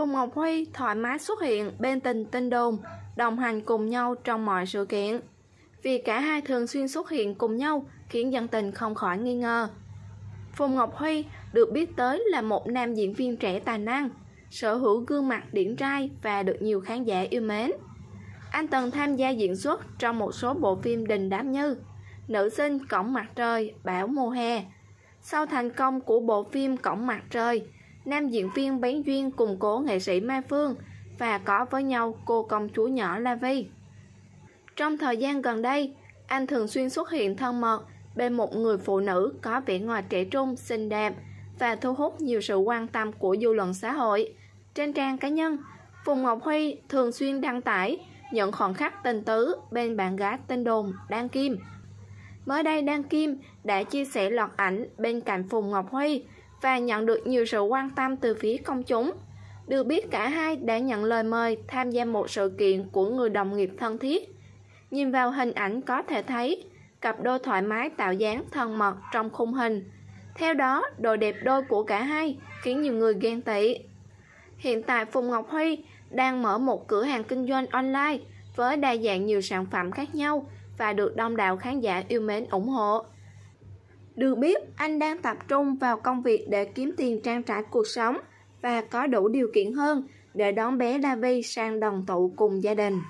Phùng Ngọc Huy thoải mái xuất hiện bên tình tin đồn, đồng hành cùng nhau trong mọi sự kiện. Vì cả hai thường xuyên xuất hiện cùng nhau khiến dân tình không khỏi nghi ngờ. Phùng Ngọc Huy được biết tới là một nam diễn viên trẻ tài năng, sở hữu gương mặt điển trai và được nhiều khán giả yêu mến. Anh từng tham gia diễn xuất trong một số bộ phim đình đám như Nữ sinh Cổng Mặt Trời, Bảo Mùa Hè. Sau thành công của bộ phim Cổng Mặt Trời, nam diễn viên Bến Duyên cùng cố nghệ sĩ Mai Phương và có với nhau cô công chúa nhỏ La Vi. Trong thời gian gần đây, anh thường xuyên xuất hiện thân mật bên một người phụ nữ có vẻ ngoài trẻ trung, xinh đẹp và thu hút nhiều sự quan tâm của dư luận xã hội. Trên trang cá nhân, Phùng Ngọc Huy thường xuyên đăng tải những khoảnh khắc tình tứ bên bạn gái tên đồn Đan Kim. Mới đây Đan Kim đã chia sẻ loạt ảnh bên cạnh Phùng Ngọc Huy và nhận được nhiều sự quan tâm từ phía công chúng. Được biết cả hai đã nhận lời mời tham gia một sự kiện của người đồng nghiệp thân thiết. Nhìn vào hình ảnh có thể thấy, cặp đôi thoải mái tạo dáng thân mật trong khung hình. Theo đó, đồ đẹp đôi của cả hai khiến nhiều người ghen tị. Hiện tại Phùng Ngọc Huy đang mở một cửa hàng kinh doanh online với đa dạng nhiều sản phẩm khác nhau và được đông đảo khán giả yêu mến ủng hộ được biết anh đang tập trung vào công việc để kiếm tiền trang trải cuộc sống và có đủ điều kiện hơn để đón bé Davy sang đồng tụ cùng gia đình.